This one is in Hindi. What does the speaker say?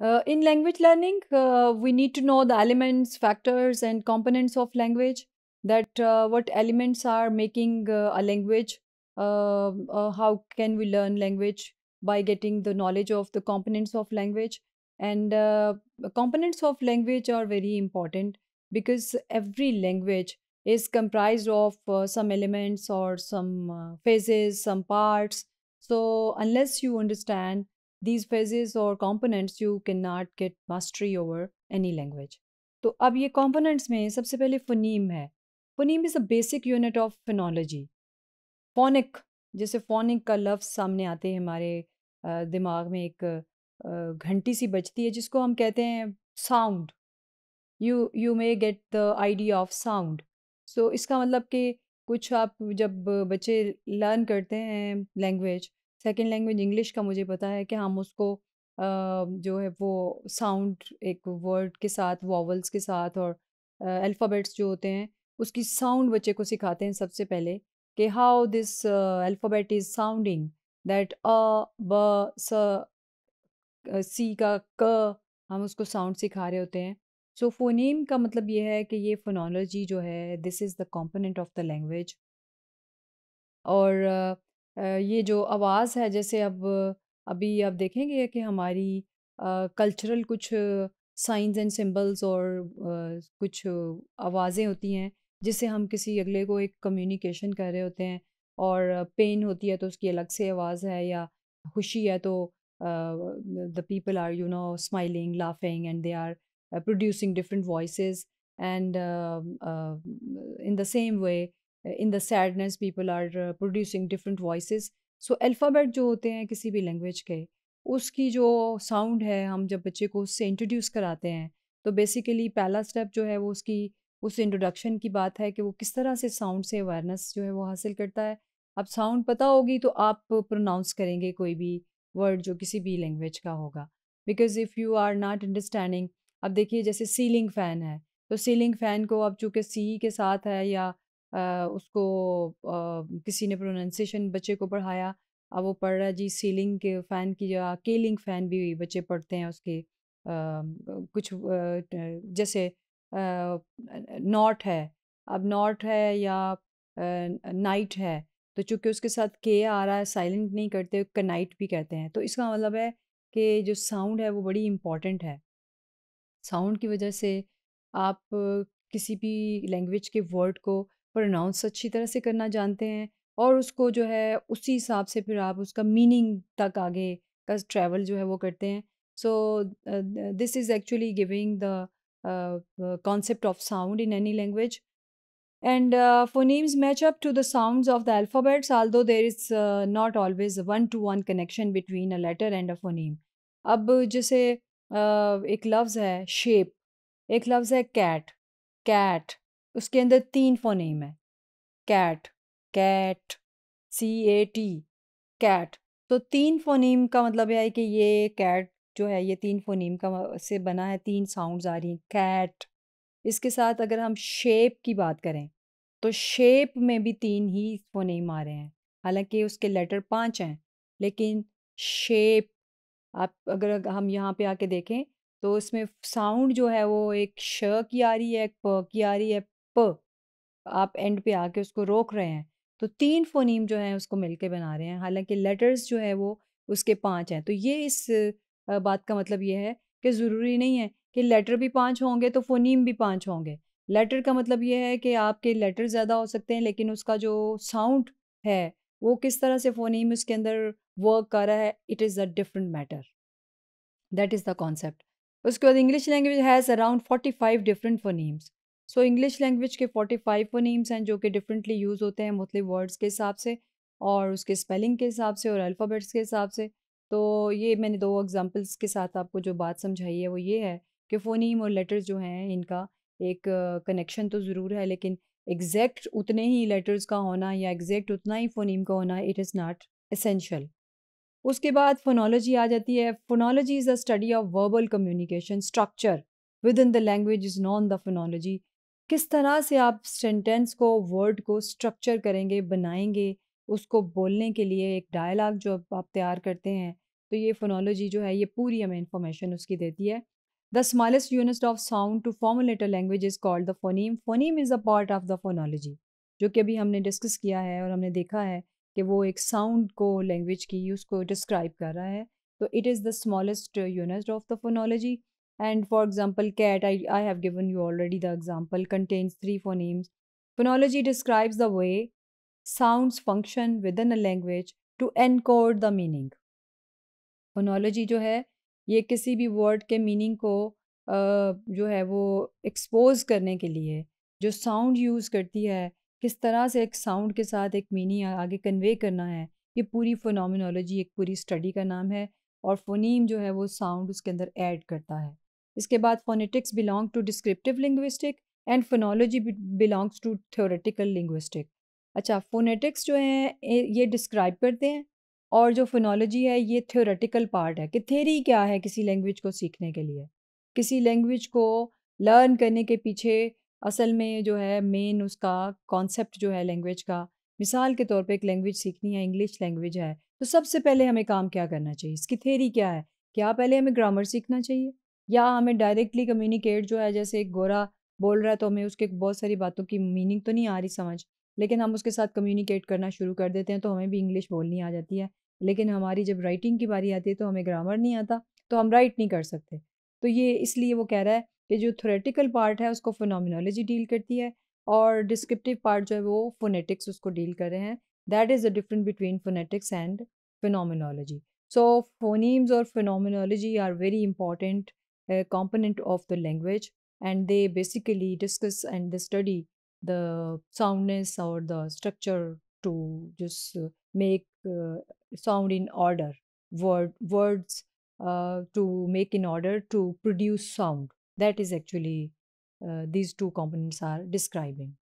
Uh, in language learning, uh, we need to know the elements, factors, and components of language. That uh, what elements are making uh, a language. Uh, uh, how can we learn language by getting the knowledge of the components of language? And components of language are very important because every language is comprised of some elements or some phases, some parts. So unless you understand these phases or components you cannot get mastery over any language. तो अब ये components में सबसे पहले phoneme है phoneme is a basic unit of phonology phonic जैसे फोनिक का लफ्ज़ सामने आते हैं हमारे दिमाग में एक घंटी सी बजती है जिसको हम कहते हैं sound you you may get the idea of sound so इसका मतलब कि कुछ आप जब बच्चे लर्न करते हैं लैंग्वेज सेकेंड लैंग्वेज इंग्लिश का मुझे पता है कि हम उसको जो है वो साउंड एक वर्ड के साथ वॉवल्स के साथ और अल्फ़ाबेट्स जो होते हैं उसकी साउंड बच्चे को सिखाते हैं सबसे पहले कि how this alphabet is sounding that अ ब स सी का क हम उसको साउंड सिखा रहे होते हैं सो फोनीम का मतलब ये है कि ये फोनोलॉजी जो है this is the component of the language और uh, ये जो आवाज़ है जैसे अब अभी आप देखेंगे कि हमारी कल्चरल कुछ साइंस एंड सिंबल्स और आ, कुछ आवाज़ें होती हैं जिससे हम किसी अगले को एक कम्युनिकेशन कर रहे होते हैं और पेन होती है तो उसकी अलग से आवाज़ है या खुशी है तो the people are you know smiling laughing and they are producing different voice and in the same way in the sadness people are producing different voices so alphabet जो होते हैं किसी भी लैंग्वेज के उसकी जो साउंड है हम जब बच्चे को उससे इंट्रोड्यूस कराते हैं तो बेसिकली पहला स्टेप जो है वो उसकी उस इंट्रोडक्शन की बात है कि वो किस तरह से साउंड से अवेयरनेस जो है वो हासिल करता है अब साउंड पता होगी तो आप प्रोनाउंस करेंगे कोई भी वर्ड जो किसी भी लैंग्वेज का होगा because if you are not understanding अब देखिए जैसे सीलिंग फ़ैन है तो सीलिंग फ़ैन को अब चूँकि सी के साथ है या उसको किसी ने प्रोनाउंसिएशन बच्चे को पढ़ाया अब वो पढ़ रहा जी सीलिंग के फ़ैन की जगह केलिंग फ़ैन भी बच्चे पढ़ते हैं उसके कुछ जैसे नॉट है अब नॉट है या नाइट है तो चूंकि उसके साथ के आ रहा है साइलेंट नहीं करते कनाइट भी कहते हैं तो इसका मतलब है कि जो साउंड है वो बड़ी इम्पॉर्टेंट है साउंड की वजह से आप किसी भी लैंग्वेज के वर्ड को प्रोनाउंस अच्छी तरह से करना जानते हैं और उसको जो है उसी हिसाब से फिर आप उसका मीनिंग तक आगे का ट्रैवल जो है वो करते हैं so this is actually giving the concept of sound in any language and phonemes match up to the sound of the alphabets although there is not always one to one connection between a letter and a phoneme अब जैसे uh, एक लफ्ज़ है शेप एक लफ्ज़ है कैट कैट उसके अंदर तीन फोनेम है cat cat C A T cat तो तीन फोनीम का मतलब यह है कि ये कैट जो है ये तीन फोनीम का से बना है तीन साउंड्स आ रही हैं कैट इसके साथ अगर हम शेप की बात करें तो शेप में भी तीन ही फोनीम आ रहे हैं हालांकि उसके लेटर पाँच हैं लेकिन शेप आप अगर हम यहाँ पे आके देखें तो इसमें साउंड जो है वो एक श की आ रही है एक प की आ रही है प आप एंड पे आके उसको रोक रहे हैं तो तीन फोनीम जो है उसको मिलके बना रहे हैं हालांकि लेटर्स जो है वो उसके पांच हैं तो ये इस बात का मतलब ये है कि ज़रूरी नहीं है कि लेटर भी पांच होंगे तो फोनीम भी पांच होंगे लेटर का मतलब ये है कि आपके लेटर ज़्यादा हो सकते हैं लेकिन उसका जो साउंड है वो किस तरह से फोनीम उसके अंदर वर्क कर रहा है it is a different matter that is the concept उसके बाद English language has around forty five different phonemes so English language के 45 वो नेम्स हैं जो कि डिफरेंटली यूज़ होते हैं मुख्तु वर्ड्स के हिसाब से और उसके स्पेलिंग के हिसाब से और अल्फ़ाबेट्स के हिसाब से तो ये मैंने दो एग्जांपल्स के साथ आपको जो बात समझाई है वो ये है कि फ़ोनीम और लेटर्स जो हैं इनका एक कनेक्शन तो ज़रूर है लेकिन एग्जैक्ट उतने ही लेटर्स का होना या एग्जैक्ट उतना ही फ़ोनीम का होना इट इज़ नॉट इसेंशल उसके बाद फोनोलॉजी आ जाती है phonology is a study of verbal communication structure within the language is known the phonology किस तरह से आप सेंटेंस को वर्ड को स्ट्रक्चर करेंगे बनाएंगे उसको बोलने के लिए एक डायलाग जो आप तैयार करते हैं तो ये फोनोलॉजी जो है ये पूरी हमें इंफॉर्मेशन उसकी देती है the smallest unit of sound to formulate a language is called the phoneme phoneme is a part of the phonology जो कि अभी हमने डिस्कस किया है और हमने देखा है कि वो एक साउंड को लैंग्वेज की उसको डिस्क्राइब कर रहा है तो it is the smallest unit of the phonology And for example, cat, I, I have given you already the example, contains three phonemes. Phonology describes the way sounds function within a language to encode the meaning. phonology jo hai ye kisi bhi word ke meaning ko uh, jo hai wo expose karne ke liye jo sound use karti hai kis tarah se ek sound ke sath ek meaning aage convey karna hai ye puri phonology ek puri study ka naam hai और फोनीम जो है वो साउंड उसके अंदर ऐड करता है इसके बाद phonetics belong to descriptive linguistic and phonology belongs to theoretical linguistic अच्छा फोनेटिक्स जो है ये डिस्क्राइब करते हैं और जो फोनोलॉजी है ये थ्योरेटिकल पार्ट है कि थेरी क्या है किसी लैंग्वेज को सीखने के लिए किसी लैंग्वेज को लर्न करने के पीछे असल में जो है मेन उसका कॉन्सेप्ट जो है लैंग्वेज का मिसाल के तौर पे एक लैंग्वेज सीखनी है इंग्लिश लैंग्वेज है तो सबसे पहले हमें काम क्या करना चाहिए इसकी थेरी क्या है क्या पहले हमें ग्रामर सीखना चाहिए या हमें डायरेक्टली कम्युनिकेट जो है जैसे एक गोरा बोल रहा है तो हमें उसके बहुत सारी बातों की मीनिंग तो नहीं आ रही समझ लेकिन हम उसके साथ कम्युनिकेट करना शुरू कर देते हैं तो हमें भी इंग्लिश बोलनी आ जाती है लेकिन हमारी जब राइटिंग की बारी आती है तो हमें ग्रामर नहीं आता तो हम राइट नहीं कर सकते तो ये इसलिए वो कह रहा है कि जो थोरेटिकल पार्ट है उसको फिनोमिनोलॉजी डील करती है और डिस्क्रिप्टिव पार्ट जो है वो फोनेटिक्स उसको डील कर रहे हैं that is the difference between phonetics and phenomenology so phonemes और phenomenology are very important A component of the language and they basically discuss and they study the soundness or the structure to just uh, make uh, sound in order word words uh, to make in order to produce sound that is actually uh, these two components are describing